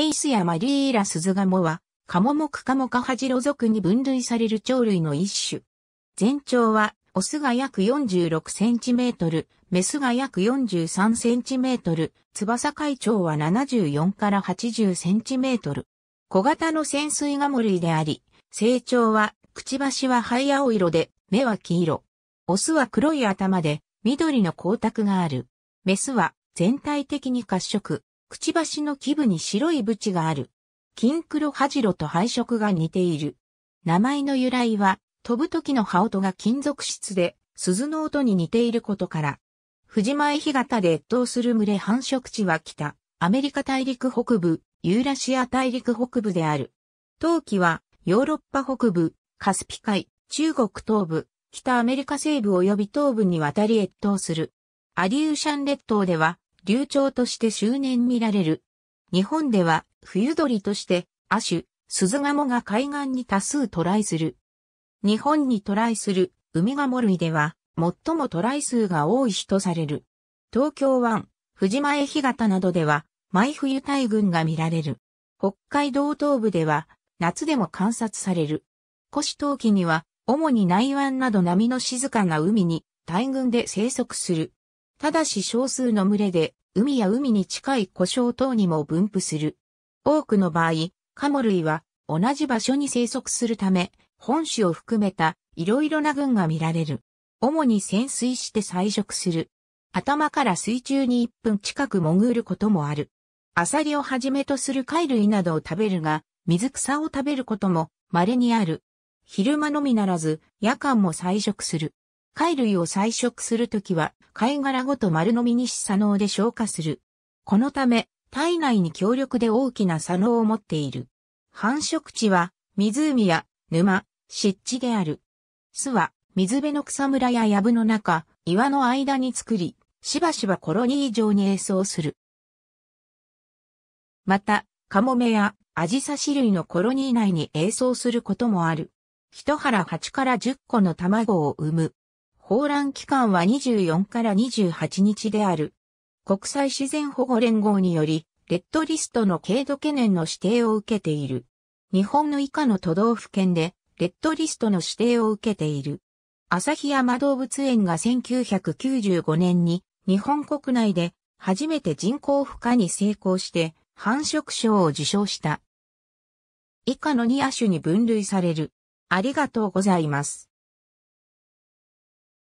エイスやマリーラスズガモは、カモモクカモカハジロ属に分類される鳥類の一種。全長は、オスが約46センチメートル、メスが約43センチメートル、翼海長は74から80センチメートル。小型の潜水ガモ類であり、成長は、くちばしは灰青色で、目は黄色。オスは黒い頭で、緑の光沢がある。メスは、全体的に褐色。くちばしの基部に白いブチがある。金黒ハジロと配色が似ている。名前の由来は、飛ぶ時の羽音が金属質で、鈴の音に似ていることから、藤前干潟で越冬する群れ繁殖地は北、アメリカ大陸北部、ユーラシア大陸北部である。冬季は、ヨーロッパ北部、カスピ海、中国東部、北アメリカ西部及び東部に渡り越冬する。アリューシャン列島では、流鳥として周年見られる。日本では冬鳥として亜種、鈴ガモが海岸に多数ラ来する。日本にラ来するウミガモ類では最もラ来数が多い人とされる。東京湾、藤前干潟などでは毎冬大群が見られる。北海道東部では夏でも観察される。古市冬季には主に内湾など波の静かな海に大群で生息する。ただし少数の群れで海や海に近い湖沼等にも分布する。多くの場合、カモ類は同じ場所に生息するため、本種を含めた色々な群が見られる。主に潜水して採食する。頭から水中に1分近く潜ることもある。アサリをはじめとする貝類などを食べるが、水草を食べることも稀にある。昼間のみならず、夜間も採食する。貝類を採食するときは、貝殻ごと丸飲みにし左脳で消化する。このため、体内に強力で大きな左脳を持っている。繁殖地は、湖や沼、湿地である。巣は、水辺の草むらや藪の中、岩の間に作り、しばしばコロニー上に栄像する。また、カモメやアジサシ類のコロニー内に栄像することもある。一腹8から10個の卵を産む。放卵期間は24から28日である。国際自然保護連合により、レッドリストの軽度懸念の指定を受けている。日本の以下の都道府県で、レッドリストの指定を受けている。旭山動物園が1995年に日本国内で初めて人工孵化に成功して繁殖賞を受賞した。以下の2亜種に分類される。ありがとうございます。